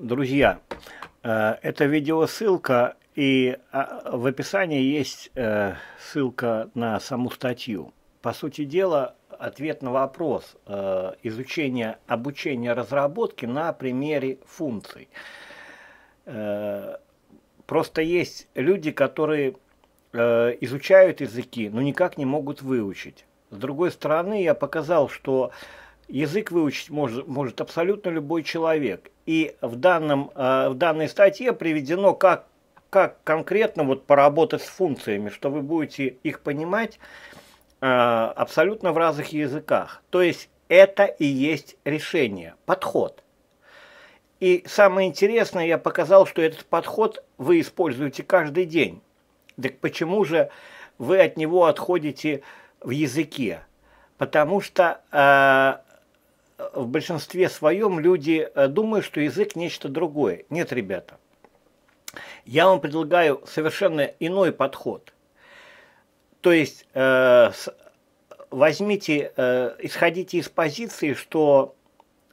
Друзья, э, это видеосылка, и а, в описании есть э, ссылка на саму статью. По сути дела, ответ на вопрос э, изучения обучения разработки на примере функций. Просто есть люди, которые изучают языки, но никак не могут выучить. С другой стороны, я показал, что язык выучить может, может абсолютно любой человек. И в, данном, э, в данной статье приведено, как, как конкретно вот поработать с функциями, что вы будете их понимать э, абсолютно в разных языках. То есть это и есть решение, подход. И самое интересное, я показал, что этот подход вы используете каждый день. Так почему же вы от него отходите в языке? Потому что э, Э, в большинстве своем люди э, думают, что язык нечто другое. Нет, ребята. Я вам предлагаю совершенно иной подход. То есть э, возьмите, э, исходите из позиции, что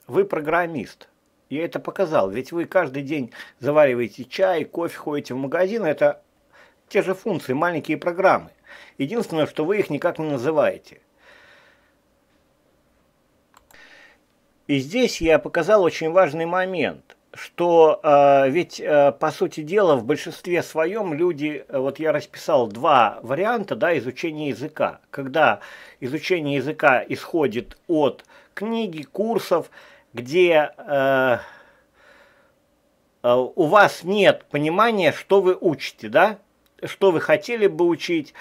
вы программист. Я это показал, ведь вы каждый день завариваете чай, кофе, ходите в магазин, это те же функции, маленькие программы. Единственное, что вы их никак не называете – И здесь я показал очень важный момент, что э, ведь, э, по сути дела, в большинстве своем люди, э, вот я расписал два варианта да, изучения языка, когда изучение языка исходит от книги, курсов, где э, э, у вас нет понимания, что вы учите, да, что вы хотели бы учить.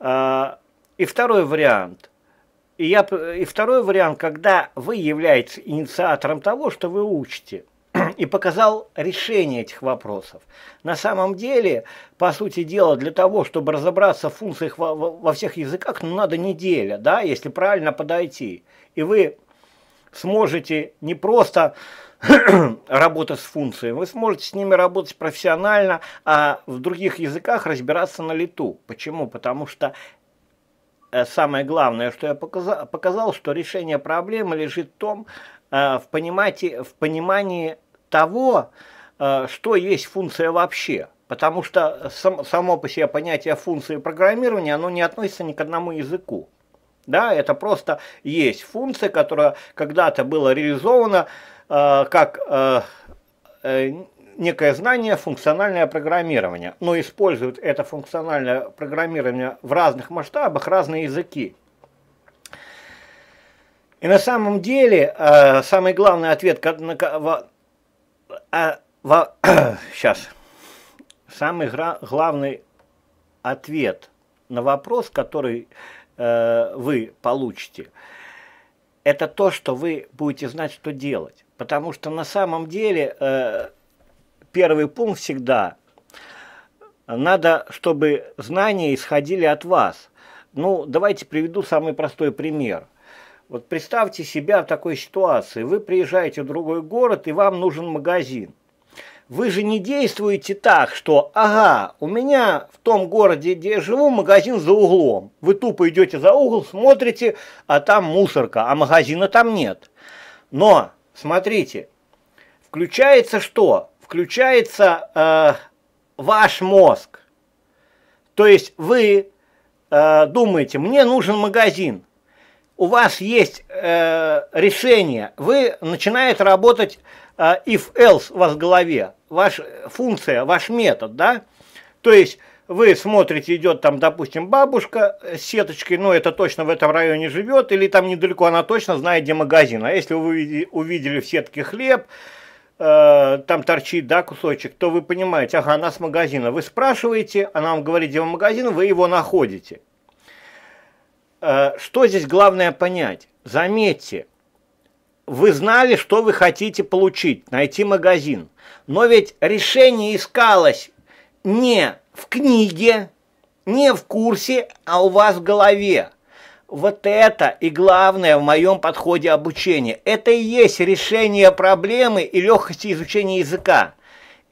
Э, и второй вариант и, я, и второй вариант, когда вы являетесь инициатором того, что вы учите, и показал решение этих вопросов. На самом деле, по сути дела, для того, чтобы разобраться в функциях во, во всех языках, ну, надо неделя, да, если правильно подойти. И вы сможете не просто работать с функциями, вы сможете с ними работать профессионально, а в других языках разбираться на лету. Почему? Потому что Э, самое главное, что я показал, показал, что решение проблемы лежит в том, э, в, понимании, в понимании того, э, что есть функция вообще. Потому что само по себе понятие функции программирования, оно не относится ни к одному языку. Да, это просто есть функция, которая когда-то была реализована э, как э, некое знание функциональное программирование, но используют это функциональное программирование в разных масштабах, разные языки. И на самом деле э, самый главный ответ, сейчас, э, самый главный ответ на вопрос, который э, вы получите, это то, что вы будете знать, что делать. Потому что на самом деле э, первый пункт всегда. Надо, чтобы знания исходили от вас. Ну, давайте приведу самый простой пример. Вот представьте себя в такой ситуации. Вы приезжаете в другой город, и вам нужен магазин. Вы же не действуете так, что «ага, у меня в том городе, где я живу, магазин за углом». Вы тупо идете за угол, смотрите, а там мусорка, а магазина там нет. Но, смотрите, включается что? включается э, ваш мозг. То есть вы э, думаете, мне нужен магазин, у вас есть э, решение, вы начинает работать э, if-else у вас в голове, ваша функция, ваш метод, да? То есть вы смотрите, идет там, допустим, бабушка с сеточкой, ну это точно в этом районе живет, или там недалеко она точно знает, где магазин. А если вы увидели в сетке хлеб, Э, там торчит, да, кусочек, то вы понимаете, ага, она с магазина. Вы спрашиваете, она вам говорит, где вам магазин, вы его находите. Э, что здесь главное понять? Заметьте, вы знали, что вы хотите получить, найти магазин. Но ведь решение искалось не в книге, не в курсе, а у вас в голове. Вот это и главное в моем подходе обучения. Это и есть решение проблемы и легкости изучения языка.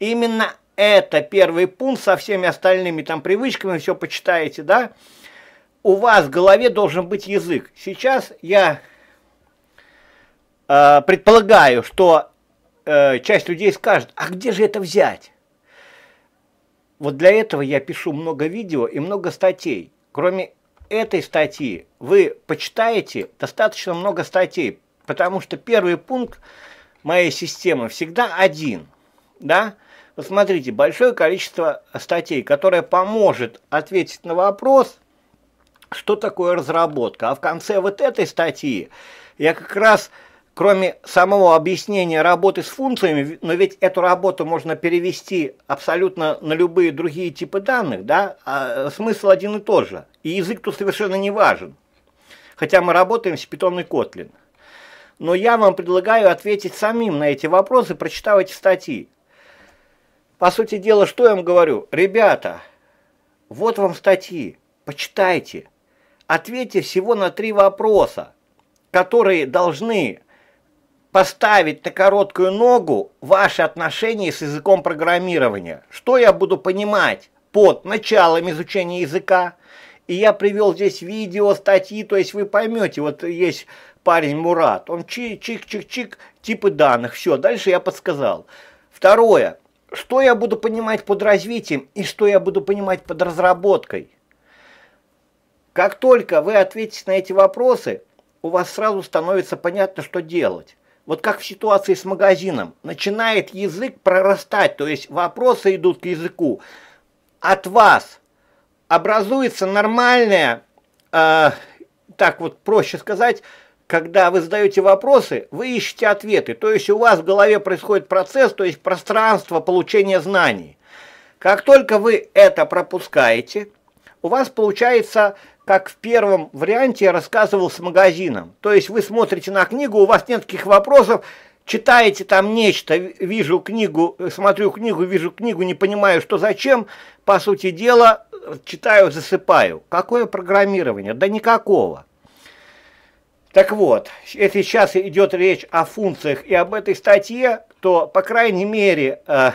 Именно это первый пункт со всеми остальными там привычками, все почитаете, да? У вас в голове должен быть язык. Сейчас я э, предполагаю, что э, часть людей скажет, а где же это взять? Вот для этого я пишу много видео и много статей. Кроме этой статьи вы почитаете достаточно много статей, потому что первый пункт моей системы всегда один. Да? Вот смотрите, большое количество статей, которое поможет ответить на вопрос, что такое разработка. А в конце вот этой статьи я как раз кроме самого объяснения работы с функциями, но ведь эту работу можно перевести абсолютно на любые другие типы данных, да, а э, смысл один и тот же. И язык тут совершенно не важен. Хотя мы работаем с Python и Kotlin. Но я вам предлагаю ответить самим на эти вопросы, прочитав эти статьи. По сути дела, что я вам говорю? Ребята, вот вам статьи, почитайте. Ответьте всего на три вопроса, которые должны поставить на короткую ногу ваши отношения с языком программирования. Что я буду понимать под началом изучения языка? И я привел здесь видео, статьи, то есть вы поймете, вот есть парень Мурат, он чик-чик-чик-чик, типы данных, все, дальше я подсказал. Второе, что я буду понимать под развитием и что я буду понимать под разработкой? Как только вы ответите на эти вопросы, у вас сразу становится понятно, что делать вот как в ситуации с магазином, начинает язык прорастать, то есть вопросы идут к языку от вас. Образуется нормальная, э, так вот проще сказать, когда вы задаете вопросы, вы ищете ответы. То есть у вас в голове происходит процесс, то есть пространство получения знаний. Как только вы это пропускаете, у вас получается как в первом варианте я рассказывал с магазином. То есть вы смотрите на книгу, у вас нет таких вопросов, читаете там нечто, вижу книгу, э, смотрю книгу, вижу книгу, не понимаю, что зачем, по сути дела, читаю, засыпаю. Какое программирование? Да никакого. Так вот, если сейчас идет речь о функциях и об этой статье, то, по крайней мере, э,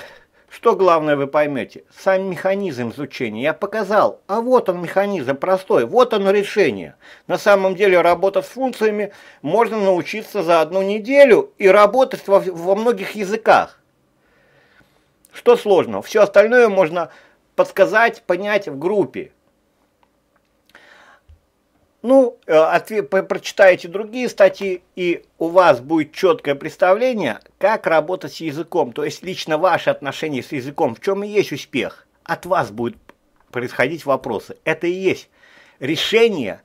что главное вы поймете? Сам механизм изучения. Я показал, а вот он механизм простой, вот оно решение. На самом деле работа с функциями можно научиться за одну неделю и работать во, во многих языках. Что сложно, Все остальное можно подсказать, понять в группе. Ну, э, прочитайте другие статьи, и у вас будет четкое представление, как работать с языком. То есть лично ваши отношения с языком, в чем и есть успех. От вас будут происходить вопросы. Это и есть решение,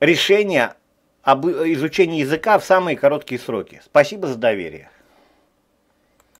решение об э, изучении языка в самые короткие сроки. Спасибо за доверие.